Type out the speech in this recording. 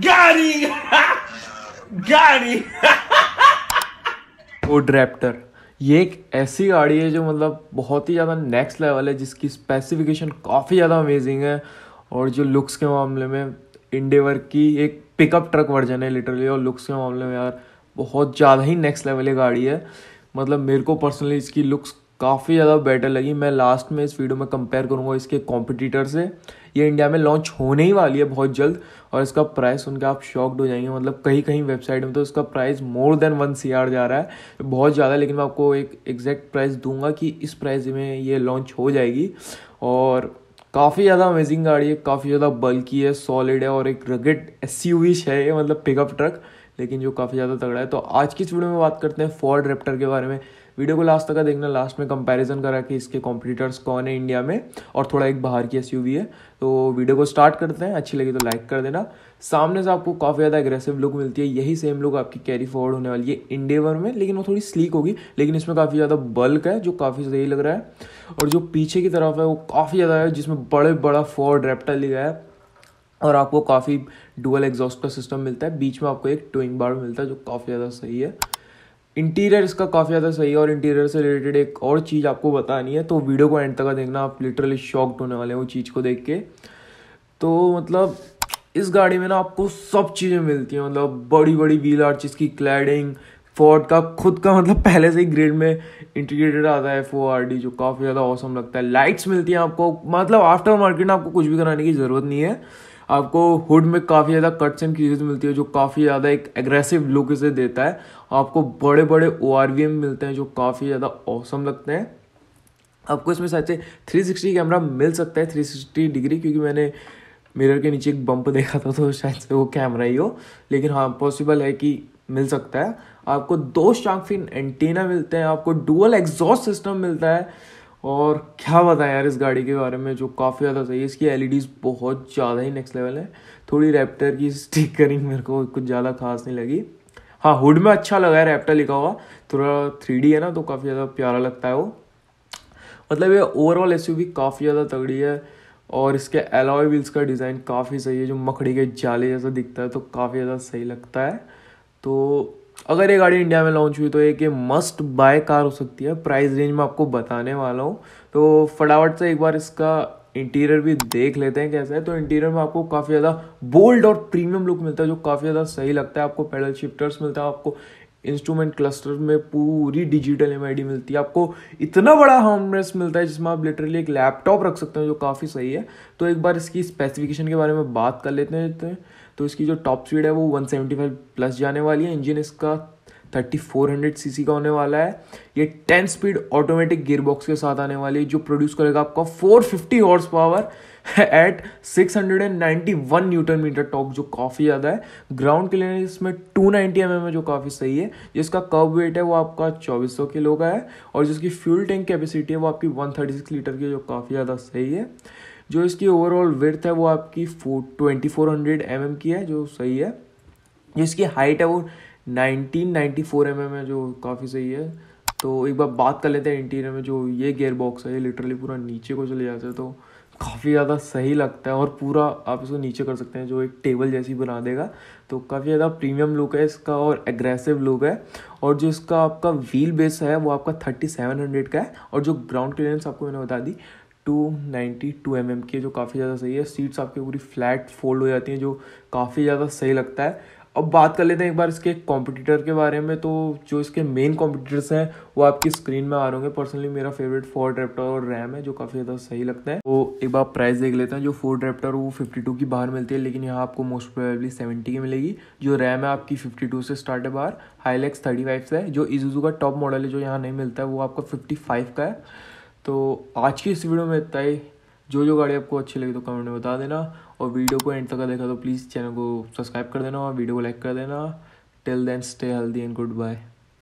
got him! got him! ये एक ऐसी गाड़ी है जो मतलब बहुत ही ज़्यादा नेक्स्ट लेवल है जिसकी स्पेसिफिकेशन काफ़ी ज़्यादा अमेजिंग है और जो लुक्स के मामले में इंडेवर की एक पिकअप ट्रक वर्जन है लिटरली और लुक्स के मामले में यार बहुत ज़्यादा ही नेक्स्ट लेवल की गाड़ी है मतलब मेरे को पर्सनली इसकी लुक्स काफ़ी ज़्यादा बेटर लगी मैं लास्ट में इस वीडियो में कंपेयर करूँगा इसके कॉम्पिटिटर से ये इंडिया में लॉन्च होने ही वाली है बहुत जल्द और इसका प्राइस सुन आप शॉक्ड हो जाएंगे मतलब कहीं कहीं वेबसाइट में तो इसका price more than one C जा रहा है बहुत ज़्यादा लेकिन मैं आपको एक एग्जैक्ट प्राइस दूंगा कि इस प्राइस में ये लॉन्च हो जाएगी और काफ़ी ज़्यादा अमेजिंग गाड़ी है काफ़ी ज़्यादा बल्की है सॉलिड है और एक रगेड एस है मतलब पिकअप ट्रक लेकिन जो काफ़ी ज़्यादा तगड़ा है तो आज की इस वीडियो में बात करते हैं फोर्ड रेप्टर के बारे में वीडियो को लास्ट तक देखना लास्ट में कंपैरिजन करा कि इसके कॉम्पिटिटर्स कौन है इंडिया में और थोड़ा एक बाहर की एस है तो वीडियो को स्टार्ट करते हैं अच्छी लगी तो लाइक कर देना सामने से आपको काफ़ी ज़्यादा एग्रेसिव लुक मिलती है यही सेम लुक आपकी कैरी फॉरवर्ड होने वाली है इंडेवर में लेकिन वो थोड़ी स्लीक होगी लेकिन इसमें काफ़ी ज़्यादा बल्क है जो काफ़ी सही लग रहा है और जो पीछे की तरफ है वो काफ़ी ज़्यादा है जिसमें बड़े बड़ा फोर्ड रेप्टर लिखा है और आपको काफ़ी डुअल एग्जॉस्ट का सिस्टम मिलता है बीच में आपको एक टोइंग बार मिलता है जो काफ़ी ज़्यादा सही है इंटीरियर इसका काफ़ी ज़्यादा सही है और इंटीरियर से रिलेटेड एक और चीज़ आपको बतानी है तो वीडियो को एंड तक देखना आप लिटरली शॉक्ड होने वाले हैं उस चीज़ को देख के तो मतलब इस गाड़ी में ना आपको सब चीज़ें मिलती हैं मतलब बड़ी बड़ी व्हील आर्चिस की क्लैडिंग फोर्ड का खुद का मतलब पहले से ही ग्रेड में इंटीग्रेटेड आता है एफ आर डी जो काफ़ी ज़्यादा औसम लगता है लाइट्स मिलती हैं आपको मतलब आफ्टर मार्केट में आपको कुछ भी कराने की ज़रूरत नहीं है आपको हुड में काफ़ी ज़्यादा कट्स एंड क्रीजेज मिलती है जो काफ़ी ज़्यादा एक एग्रेसिव लुक इसे देता है आपको बड़े बड़े ओ आर वी एम मिलते हैं जो काफ़ी ज़्यादा औसम लगते हैं आपको इसमें शायद से थ्री सिक्सटी कैमरा मिल सकता है थ्री सिक्सटी डिग्री क्योंकि मैंने मिरर के नीचे एक बम्प देखा था तो शायद से वो कैमरा ही हो लेकिन हाँ पॉसिबल है कि मिल सकता है आपको दो शार्कफिन एंटीना मिलते हैं आपको डुअल एग्जॉस्ट सिस्टम मिलता है और क्या बताएं यार इस गाड़ी के बारे में जो काफ़ी ज़्यादा सही है इसकी एल e बहुत ज़्यादा ही नेक्स्ट लेवल है थोड़ी रैप्टर की स्टिकरिंग मेरे को कुछ ज़्यादा खास नहीं लगी हाँ हुड में अच्छा लगा है रैप्टर लिखा हुआ थोड़ा थ्री है ना तो काफ़ी ज़्यादा प्यारा लगता है वो मतलब ये ओवरऑल एस काफ़ी ज़्यादा तगड़ी है और इसके एलॉय व्हील्स का डिज़ाइन काफ़ी सही है जो मकड़ी के जाले जैसा दिखता है तो काफ़ी ज़्यादा सही लगता है तो अगर ये गाड़ी इंडिया में लॉन्च हुई तो एक ये मस्ट बाय कार हो सकती है प्राइस रेंज में आपको बताने वाला हूँ तो फटाफट से एक बार इसका इंटीरियर भी देख लेते हैं कैसा है तो इंटीरियर में आपको काफ़ी ज़्यादा बोल्ड और प्रीमियम लुक मिलता है जो काफ़ी ज़्यादा सही लगता है आपको पैडल शिफ्टर्स मिलता है आपको इंस्ट्रूमेंट क्लस्टर में पूरी डिजिटल एम मिलती है आपको इतना बड़ा हार्मेस मिलता है जिसमें आप लिटरली एक लैपटॉप रख सकते हैं जो काफ़ी सही है तो एक बार इसकी स्पेसिफिकेशन के बारे में बात कर लेते हैं तो तो इसकी जो टॉप स्पीड है वो 175 प्लस जाने वाली है इंजन इसका 3400 सीसी का होने वाला है ये 10 स्पीड ऑटोमेटिक गियरबॉक्स के साथ आने वाली है जो प्रोड्यूस करेगा आपका 450 horse power at 691 newton metre torque जो काफ़ी ज़्यादा है ग्राउंड क्लियरेंस इसमें 290 नाइन्टी mm है जो काफ़ी सही है जिसका कब वेट है वो आपका 2400 किलो का है और जिसकी फ्यूल टैंक कैपेसिटी है वो आपकी 136 लीटर की जो काफ़ी ज़्यादा सही है जो इसकी ओवरऑल विर्थ है वो आपकी four twenty four hundred m m की है जो सही है जो इसकी हाइट है वो nineteen ninety four m m है जो काफ़ी सही है तो एक बार बात कर लेते हैं इंटीरियर में जो ये गेयर बॉक्स है ये लिटरली पूरा नीचे को चले जाते हैं तो काफ़ी ज़्यादा सही लगता है और पूरा आप इसको नीचे कर सकते हैं जो एक टेबल जैसी बना देगा तो काफ़ी ज़्यादा प्रीमियम लुक है इसका और एग्रेसिव लुक है और जो इसका आपका व्हील बेस है वो आपका थर्टी सेवन हंड्रेड का है और जो ग्राउंड क्लियरेंस आपको मैंने बता दी two ninety two m m की है जो काफ़ी ज़्यादा सही है सीट्स आपकी पूरी फ्लैट फोल्ड हो जाती हैं जो काफ़ी ज़्यादा सही लगता है अब बात कर लेते हैं एक बार इसके कॉम्पिटिटर के बारे में तो जो इसके मेन कॉम्पिटिटर्स हैं वो आपकी स्क्रीन में आ रहे होंगे पर्सनली मेरा फेवरेट फोर ड्रेप्टर और रैम है जो काफ़ी ज़्यादा सही लगता है वो तो एक बार प्राइस देख लेते हैं जो फोर ड्रेप्टर वो फिफ्टी टू की बाहर मिलती है लेकिन यहाँ आपको मोस्ट प्रोबेबली सेवेंटी की मिलेगी जो रैम है आपकी टू से स्टार्ट है बाहर हाईलैक्स थर्टी फाइव से जो इजूजू का टॉप मॉडल है जो यहाँ नहीं मिलता है वो आपका फिफ्टी का है तो आज की इस वीडियो में इतना ही जो जो गाड़ी आपको अच्छी लगी तो कमेंट में बता देना और वीडियो को एंड तक देखा तो प्लीज़ चैनल को सब्सक्राइब कर देना और वीडियो को लाइक कर देना till then stay healthy and good bye